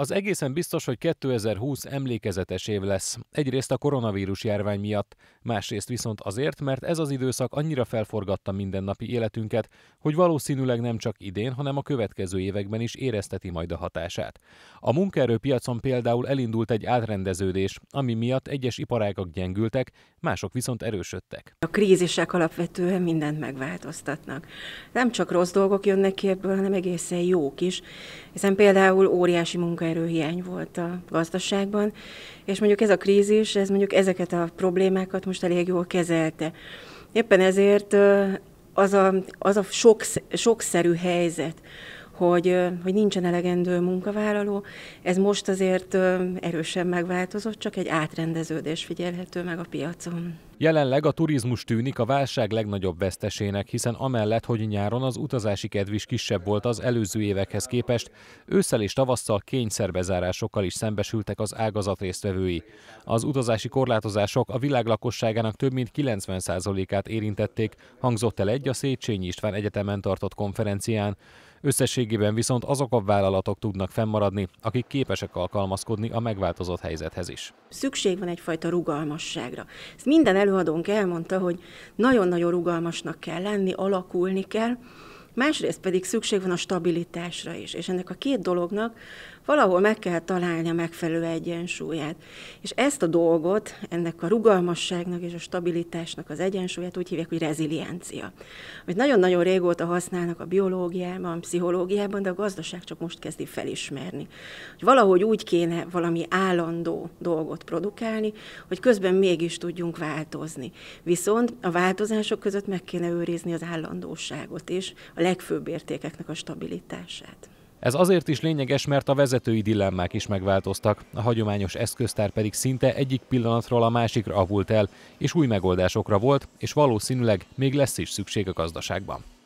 Az egészen biztos, hogy 2020 emlékezetes év lesz. Egyrészt a koronavírus járvány miatt, másrészt viszont azért, mert ez az időszak annyira felforgatta mindennapi életünket, hogy valószínűleg nem csak idén, hanem a következő években is érezteti majd a hatását. A munkaerőpiacon például elindult egy átrendeződés, ami miatt egyes iparágak gyengültek, mások viszont erősödtek. A krízisek alapvetően mindent megváltoztatnak. Nem csak rossz dolgok jönnek ki ebből, hanem egészen jók is, hiszen például óriási munkaerőhiány volt a gazdaságban, és mondjuk ez a krízis, ez mondjuk ezeket a problémákat most most elég jól kezelte. Éppen ezért az a, az a soksz, sokszerű helyzet, hogy, hogy nincsen elegendő munkavállaló. Ez most azért erősen megváltozott, csak egy átrendeződés figyelhető meg a piacon. Jelenleg a turizmus tűnik a válság legnagyobb vesztesének, hiszen amellett, hogy nyáron az utazási kedv is kisebb volt az előző évekhez képest, ősszel és tavasszal kényszerbezárásokkal is szembesültek az ágazat résztvevői. Az utazási korlátozások a világ lakosságának több mint 90%-át érintették, hangzott el egy a Széchenyi István Egyetemen tartott konferencián. Összességében viszont azok a vállalatok tudnak fennmaradni, akik képesek alkalmazkodni a megváltozott helyzethez is. Szükség van egyfajta rugalmasságra. Ezt minden előadónk elmondta, hogy nagyon-nagyon rugalmasnak kell lenni, alakulni kell, másrészt pedig szükség van a stabilitásra is. És ennek a két dolognak valahol meg kell találni a megfelelő egyensúlyát. És ezt a dolgot, ennek a rugalmasságnak és a stabilitásnak az egyensúlyát úgy hívják, hogy reziliencia. Amit nagyon-nagyon régóta használnak a biológiában, a pszichológiában, de a gazdaság csak most kezdi felismerni. Hogy valahogy úgy kéne valami állandó dolgot produkálni, hogy közben mégis tudjunk változni. Viszont a változások között meg kéne őrizni az állandóságot is, a legfőbb értékeknek a stabilitását. Ez azért is lényeges, mert a vezetői dilemmák is megváltoztak, a hagyományos eszköztár pedig szinte egyik pillanatról a másikra avult el, és új megoldásokra volt, és valószínűleg még lesz is szükség a gazdaságban.